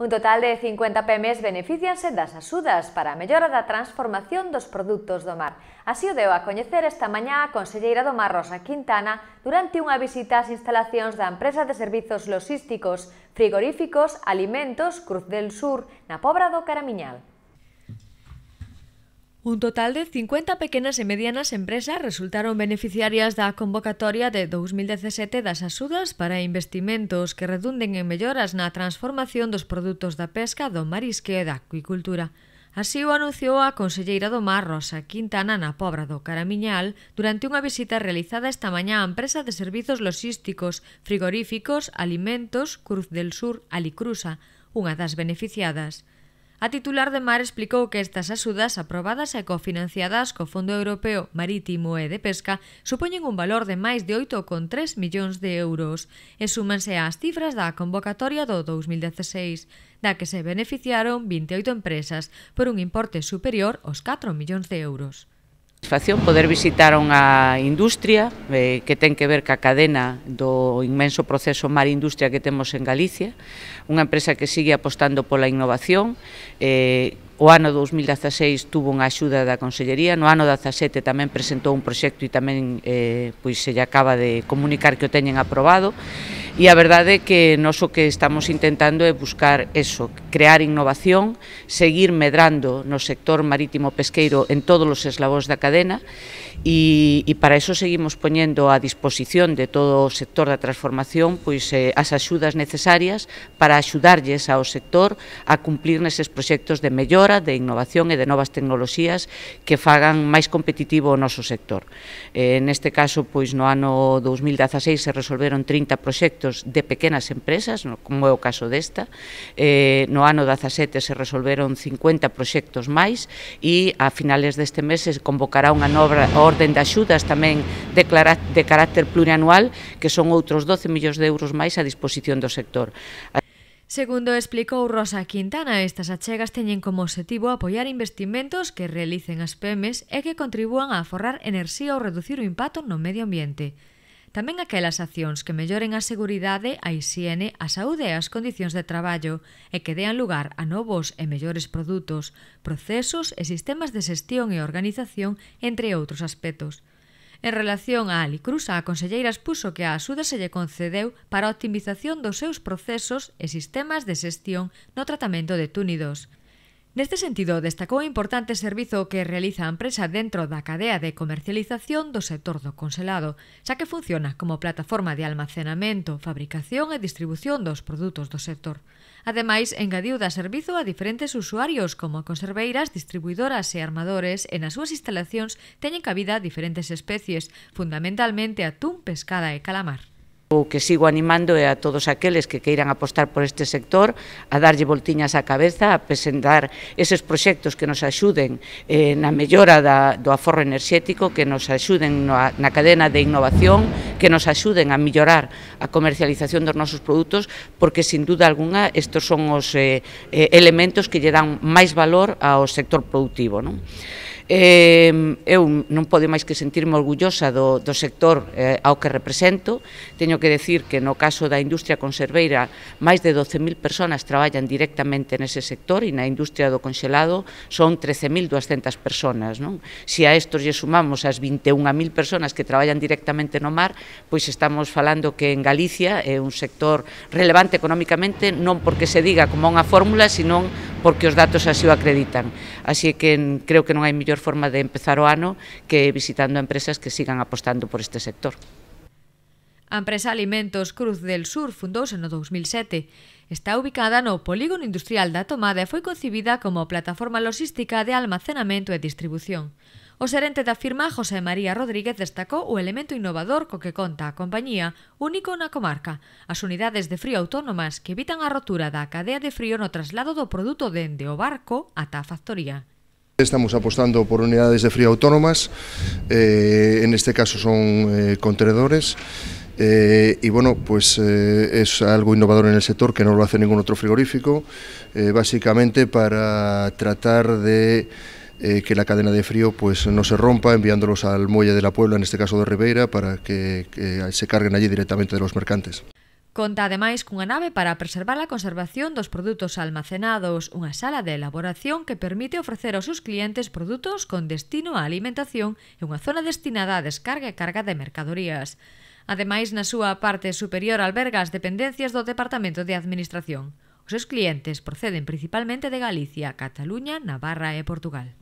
Un total de 50 PMEs beneficianse das axudas para a mellora da transformación dos produtos do mar. Así o deu a coñecer esta mañá a conselleira do mar Rosa Quintana durante unha visita ás instalacións da empresa de servizos logísticos, frigoríficos, alimentos Cruz del Sur, na Pobra do Caramiñal. Un total de 50 pequenas e medianas empresas resultaron beneficiarias da convocatoria de 2017 das axudas para investimentos que redunden en melloras na transformación dos produtos da pesca, do marisque e da acuicultura. Así o anunciou a conselleira do Mar Rosa Quintana na Pobra do Caramiñal durante unha visita realizada esta mañá á empresa de servizos logísticos, frigoríficos, alimentos, Cruz del Sur, Alicrusa, unha das beneficiadas. A titular de Mar explicou que estas axudas aprobadas e cofinanciadas co Fondo Europeo Marítimo e de Pesca supoñen un valor de máis de 8,3 millóns de euros e súmanse ás cifras da convocatoria do 2016, da que se beneficiaron 28 empresas por un importe superior aos 4 millóns de euros. Satisfacción poder visitar unha industria eh, que ten que ver ca cadena do inmenso proceso mar industria que temos en Galicia, unha empresa que sigue apostando pola innovación, eh, O ano 2016 tuvo unha axuda da Consellería, no ano 2017 tamén presentou un proxecto e tamén eh, pois se lle acaba de comunicar que o teñen aprobado. E a verdade é que nós o que estamos intentando é buscar eso, crear innovación, seguir medrando no sector marítimo pesqueiro en todos os eslabóns da cadena e, e para eso seguimos poñendo a disposición de todo o sector da transformación pois eh, as axudas necesarias para axudarlles ao sector a cumplir neses proxectos de mellora, de innovación e de novas tecnoloxías que fagan máis competitivo o noso sector. Eh, neste caso, pois no ano 2016 se resolveron 30 proxectos proxectos de pequenas empresas, como é o caso desta. Eh, no ano 17 se resolveron 50 proxectos máis e a finales deste mes se convocará unha nova orden de axudas tamén de, de carácter plurianual que son outros 12 millóns de euros máis a disposición do sector. Segundo explicou Rosa Quintana, estas achegas teñen como objetivo apoiar investimentos que realicen as PEMES e que contribúan a aforrar enerxía ou reducir o impacto no medio ambiente. Tamén aquelas accións que melloren a seguridade, a hixiene, a saúde e as condicións de traballo e que dean lugar a novos e mellores produtos, procesos e sistemas de xestión e organización, entre outros aspectos. En relación a Alicruz, a conselleira expuso que a axuda se lle concedeu para a optimización dos seus procesos e sistemas de xestión no tratamento de túnidos. Neste sentido, destacou o importante servizo que realiza a empresa dentro da cadea de comercialización do sector do conselado, xa que funciona como plataforma de almacenamento, fabricación e distribución dos produtos do sector. Ademais, engadiu da servizo a diferentes usuarios como conserveiras, distribuidoras e armadores e nas súas instalacións teñen cabida diferentes especies, fundamentalmente atún, pescada e calamar. O que sigo animando é a todos aqueles que queiran apostar por este sector a darlle voltiñas á cabeza, a presentar eses proxectos que nos axuden eh, na mellora da, do aforro enerxético, que nos axuden na, na cadena de innovación, que nos axuden a mellorar a comercialización dos nosos produtos, porque sin dúda alguna estes son os eh, eh, elementos que lle dan máis valor ao sector productivo. Non? Eh, eu non podo máis que sentirme orgullosa do, do sector eh, ao que represento. Teño que decir que no caso da industria conserveira máis de 12.000 persoas traballan directamente nese sector e na industria do conxelado son 13.200 persoas. Non? Se a estos lle sumamos as 21.000 persoas que traballan directamente no mar, pois estamos falando que en Galicia é un sector relevante económicamente non porque se diga como unha fórmula, senón porque os datos así o acreditan. Así que creo que non hai mellor forma de empezar o ano que visitando empresas que sigan apostando por este sector. A empresa Alimentos Cruz del Sur fundouse no 2007. Está ubicada no Polígono Industrial da Tomada e foi concibida como plataforma logística de almacenamento e distribución. O de da firma, José María Rodríguez, destacó o elemento innovador con que conta a compañía único la comarca, las unidades de frío autónomas que evitan a rotura da cadea de frío no traslado do produto dende o barco ata a factoría. Estamos apostando por unidades de frío autónomas, eh, en este caso son eh, contenedores, eh, y bueno, pues es algo innovador en el sector que no lo hace ningún otro frigorífico, básicamente para tratar de eh, que la cadena de frío pues, no se rompa enviándolos al muelle de la Puebla, en este caso de Ribeira, para que, que se carguen allí directamente de los mercantes. Conta ademais cunha nave para preservar a conservación dos produtos almacenados, unha sala de elaboración que permite ofrecer aos seus clientes produtos con destino á alimentación e unha zona destinada á descarga e carga de mercadorías. Ademais, na súa parte superior alberga as dependencias do Departamento de Administración. Os seus clientes proceden principalmente de Galicia, Cataluña, Navarra e Portugal.